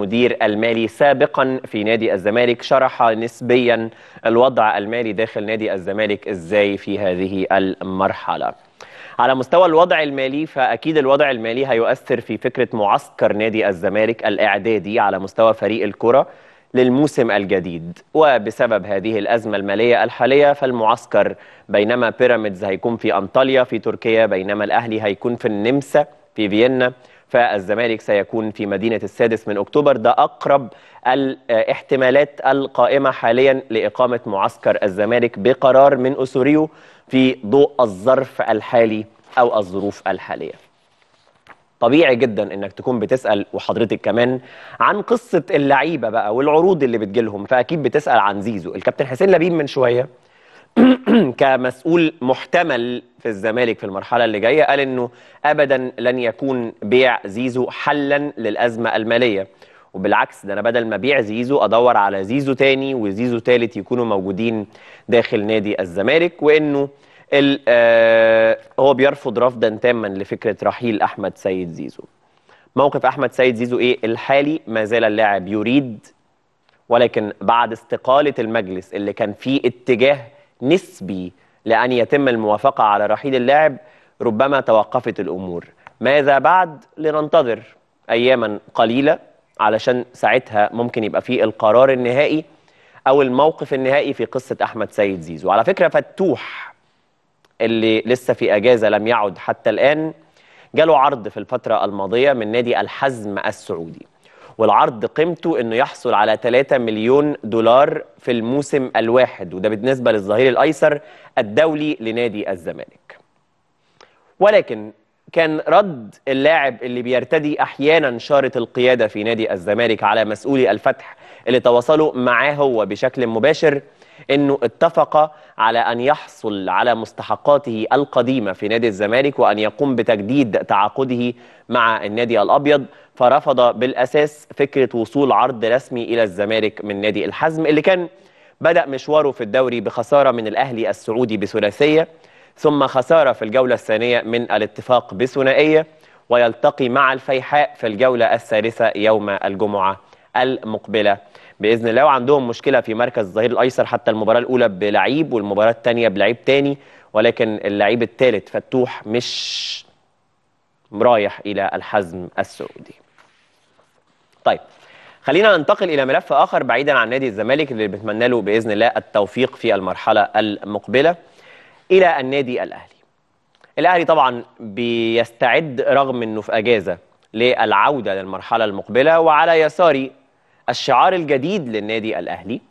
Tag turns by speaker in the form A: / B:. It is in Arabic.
A: المدير المالي سابقا في نادي الزمالك شرح نسبيا الوضع المالي داخل نادي الزمالك ازاي في هذه المرحله على مستوى الوضع المالي فأكيد الوضع المالي هيؤثر في فكرة معسكر نادي الزمالك الإعدادي على مستوى فريق الكرة للموسم الجديد وبسبب هذه الأزمة المالية الحالية فالمعسكر بينما بيراميدز هيكون في أنطاليا في تركيا بينما الأهلي هيكون في النمسا في فيينا فالزمالك سيكون في مدينة السادس من أكتوبر ده أقرب الاحتمالات القائمة حاليا لإقامة معسكر الزمالك بقرار من أسوريو في ضوء الظرف الحالي أو الظروف الحالية طبيعي جدا انك تكون بتسال وحضرتك كمان عن قصه اللعيبه بقى والعروض اللي بتجيلهم فاكيد بتسال عن زيزو الكابتن حسين لبيب من شويه كمسؤول محتمل في الزمالك في المرحله اللي جايه قال انه ابدا لن يكون بيع زيزو حلا للازمه الماليه وبالعكس ده انا بدل ما ابيع زيزو ادور على زيزو تاني وزيزو تالت يكونوا موجودين داخل نادي الزمالك وانه آه هو بيرفض رفضا تاما لفكره رحيل احمد سيد زيزو موقف احمد سيد زيزو ايه الحالي ما زال اللاعب يريد ولكن بعد استقاله المجلس اللي كان فيه اتجاه نسبي لأن يتم الموافقة على رحيل اللاعب ربما توقفت الأمور ماذا بعد لننتظر أياما قليلة علشان ساعتها ممكن يبقى في القرار النهائي أو الموقف النهائي في قصة أحمد سيد زيزو على فكرة فتوح اللي لسه في أجازة لم يعد حتى الآن جاله عرض في الفترة الماضية من نادي الحزم السعودي والعرض قيمته انه يحصل على 3 مليون دولار في الموسم الواحد وده بالنسبه للظهير الايسر الدولي لنادي الزمالك ولكن كان رد اللاعب اللي بيرتدي احيانا شاره القياده في نادي الزمالك على مسؤولي الفتح اللي تواصلوا معاه هو بشكل مباشر انه اتفق على ان يحصل على مستحقاته القديمه في نادي الزمالك وان يقوم بتجديد تعاقده مع النادي الابيض فرفض بالاساس فكره وصول عرض رسمي الى الزمالك من نادي الحزم اللي كان بدا مشواره في الدوري بخساره من الاهلي السعودي بثلاثيه ثم خساره في الجوله الثانيه من الاتفاق بثنائيه ويلتقي مع الفيحاء في الجوله الثالثه يوم الجمعه المقبله باذن الله وعندهم مشكله في مركز الظهير الايسر حتى المباراه الاولى بلعيب والمباراه الثانيه بلعيب تاني ولكن اللعيب الثالث فتوح مش رايح الى الحزم السعودي. طيب خلينا ننتقل الى ملف اخر بعيدا عن نادي الزمالك اللي بنتمنى له باذن الله التوفيق في المرحله المقبله الى النادي الاهلي. الاهلي طبعا بيستعد رغم انه في اجازه للعوده للمرحله المقبله وعلى يساري الشعار الجديد للنادي الاهلي